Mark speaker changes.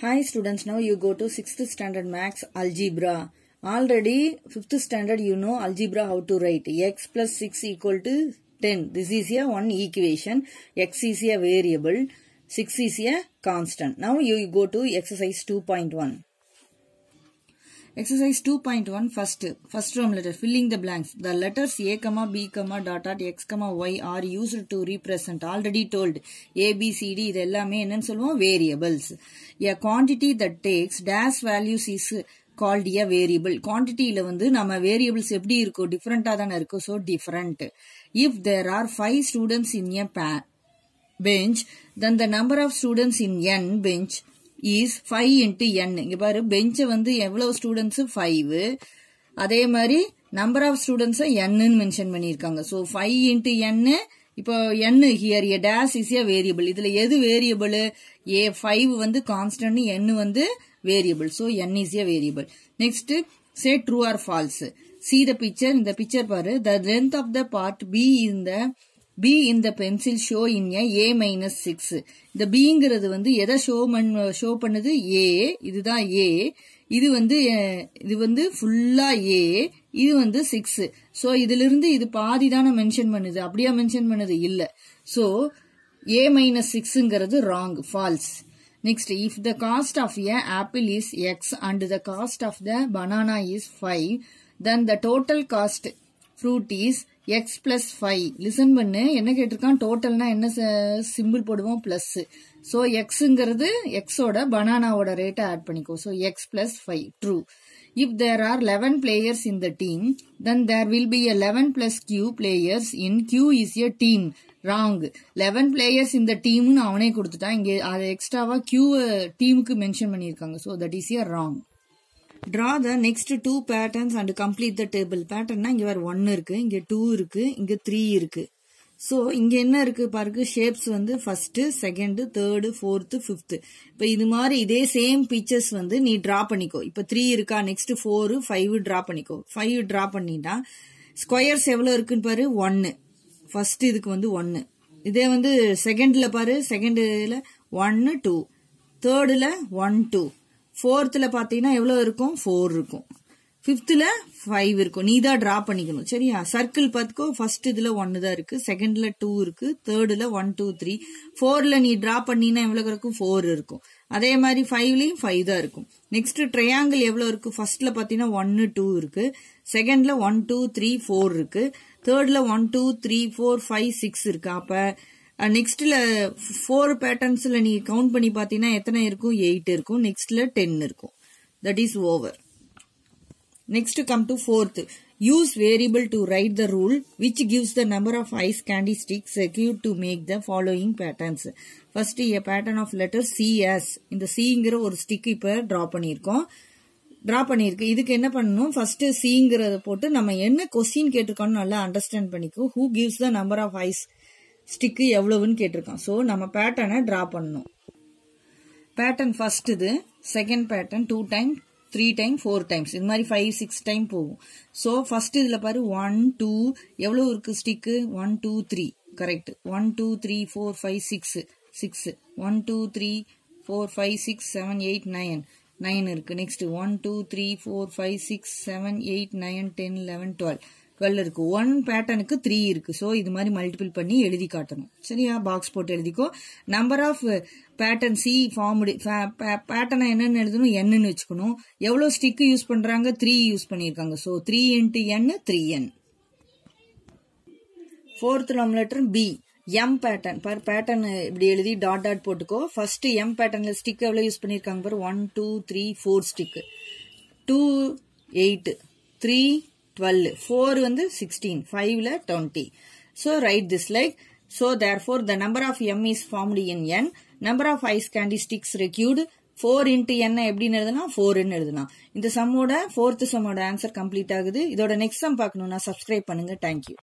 Speaker 1: Hi students, now you go to 6th standard max algebra. Already 5th standard you know algebra how to write. x plus 6 equal to 10. This is a one equation. x is a variable. 6 is a constant. Now you go to exercise 2.1. Exercise 2.1 first, first term letter, filling the blanks. The letters A, B, dot, dot, X, Y are used to represent, already told, A, B, C, D, இது எல்லாமே என்னன்னு சொல்லுவோம் variables. A quantity that takes dash values is called a variable. quantityல வந்து நம்ம variables எப்படி இருக்கோ, differentா தான இருக்கோ, so different. If there are five students in a bench, then the number of students in n bench is five into n இங்கே பாரு பெஞ்சை வந்து எவ்வளவு ஸ்டூடெண்ட்ஸு ஃபைவ் அதே மாதிரி நம்பர் ஆஃப் ஸ்டூடெண்ட்ஸை என்னு மென்ஷன் பண்ணியிருக்காங்க ஸோ ஃபைவ் இன்ட்டு என்னு இப்போ என்னு here a days is a variable இதில் எது வேரியபிள் ஏ ஃபைவ் வந்து கான்ஸ்டன்ட் என்னு வந்து variable so n is a variable next say true or false see the picture இந்த பிக்சர் பாரு the length of the part B இந்த பி இந்த pencil show in a minus six இந்த பிங்கிறது வந்து எதை ஷோ பண்ண ஷோ பண்ணுது ஏ இதுதான் ஏ இது வந்து இது வந்து ஃபுல்லா ஏ இது வந்து சிக்ஸ் ஸோ இருந்து இது பாதி தானே மென்ஷன் பண்ணுது அப்படியா மென்ஷன் பண்ணுது இல்லை ஸோ ஏ மைனஸ் சிக்ஸுங்கிறது wrong false next if the cost of a apple is x and the cost of the banana is five then the total cost fruit is x plus five listen பண்ணு என்ன கேட்டிருக்கான் டோட்டல்னா என்ன simple போடுவோம் plus so எக்ஸுங்கிறது எக்ஸோட பனானாவோட ரேட்டை add பண்ணிக்கோ so x plus five true if there are eleven players in the team then there will be a eleven plus Q players in Q is a team wrong eleven players இந்த டீம்னு அவனே கொடுத்துட்டான் இங்கே அதை எக்ஸ்ட்ராவா Q டீமுக்கு mention பண்ணியிருக்காங்க so that is a wrong draw the next two patterns and complete the table பேட்டர்னா இங்கே வேறு ஒன்று இருக்குது இங்கே டூ இருக்குது இங்கே த்ரீ இருக்குது ஸோ இங்கே என்ன இருக்குது பாருக்கு ஷேப்ஸ் வந்து first second third fourth fifth இப்போ இது மாதிரி இதே சேம் பிக்சர்ஸ் வந்து நீ ட்ரா பண்ணிக்கோ இப்போ த்ரீ இருக்கா நெக்ஸ்ட்டு ஃபோரு ஃபைவ் ட்ரா பண்ணிக்கோ ஃபைவ் ட்ரா பண்ணிட்டா ஸ்கொயர்ஸ் எவ்வளோ இருக்குன்னு பாரு ஒன்று ஃபஸ்ட்டு இதுக்கு வந்து ஒன்று இதே வந்து செகண்டில் பாரு செகண்டில் ஒன்று டூ தேர்டில் ஒன் டூ ஃபோர்த்தில் பார்த்தீங்கன்னா எவ்வளோ இருக்கும் ஃபோர் இருக்கும் ஃபிஃப்த்தில் ஃபைவ் இருக்கும் நீ தான் ட்ரா பண்ணிக்கணும் சரியா சர்க்கிள் பார்த்துக்கோ ஃபர்ஸ்ட் இதில் ஒன்று தான் இருக்குது செகண்டில் டூ இருக்குது தேர்டில் ஒன் டூ த்ரீ ஃபோரில் நீ ட்ரா பண்ணினா எவ்வளோ இருக்கும் ஃபோர் இருக்கும் அதே மாதிரி ஃபைவ்லேயும் ஃபைவ் தான் இருக்கும் நெக்ஸ்ட் ட்ரையாங்கிள் எவ்வளோ இருக்குது ஃபர்ஸ்ட்டில் பார்த்தீங்கன்னா ஒன்று டூ இருக்குது செகண்டில் ஒன் டூ த்ரீ ஃபோர் இருக்குது தேர்டில் one two three four five six இருக்குது அப்போ நெக்ஸ்ட்ல ஃபோர் பேட்டர்ன்ஸ்ல நீங்க கவுண்ட் பண்ணி பாத்தீங்கன்னா எத்தனை இருக்கும் எயிட் இருக்கும் நெக்ஸ்ட்ல டென் இருக்கும் that is over next come to fourth use variable to write the rule which gives the number of ice candy sticks give to make the following patterns first E pattern of letter C S இந்த சிங்கிற ஒரு stick இப்ப draw பண்ணியிருக்கோம் draw பண்ணிருக்கு இதுக்கு என்ன பண்ணணும் first சிங்கிறத போட்டு நம்ம என்ன கொஸ்டின் கேட்டிருக்கோம்னு நல்லா அண்டர்ஸ்டாண்ட் பண்ணிக்கோ who gives the number of ice stick எவ்வளவுன்னு கேட்டிருக்கான் ஸோ நம்ம பேட்டர்னை ட்ரா பண்ணணும் பேட்டர்ன் ஃபர்ஸ்ட் இது second pattern two time three time four times இது மாதிரி ஃபைவ் சிக்ஸ் டைம் போகும் ஸோ ஃபர்ஸ்ட் இதில் பாரு ஒன் டூ எவ்வளோ இருக்குது stick one two three correct one two three four five six six one two three four five six seven eight nine nine இருக்குது next one two three four five six seven eight nine ten eleven twelve twelve இருக்கு one பேட்டர்னுக்கு three இருக்கு so இது மாதிரி multiple பண்ணி எழுதி காட்டணும் சரியா பாக்ஸ் போட்டு எழுதிக்கோ number of pattern C formed பேட்டர்னை என்னென்னு எழுதணும் என்னன்னு வச்சுக்கணும் எவ்வளோ ஸ்டிக்கு யூஸ் பண்ணுறாங்க த்ரீ யூஸ் பண்ணியிருக்காங்க so three into n three n fourth லம் letter B M pattern per pattern இப்படி எழுதி டாட் டாட் போட்டுக்கோ ஃபர்ஸ்ட் எம் பேட்டர்னில் ஸ்டிக் எவ்வளோ யூஸ் பண்ணியிருக்காங்க பார் one two three four stick two eight three twelve four வந்து sixteen ஃபைவ்ல twenty so right this like so therefore the number of M is formed in n number of ice candy sticks required four into என்ன எப்படின்னு எழுதுனா ஃபோர்னு எழுதுனா இந்த சம்மோட fourth சம்மோட ஆன்சர் கம்ப்ளீட் ஆகுது இதோட நெக்ஸ்ட் சம் பார்க்கணும்னா சப்ஸ்கிரைப் பண்ணுங்க தேங்க்யூ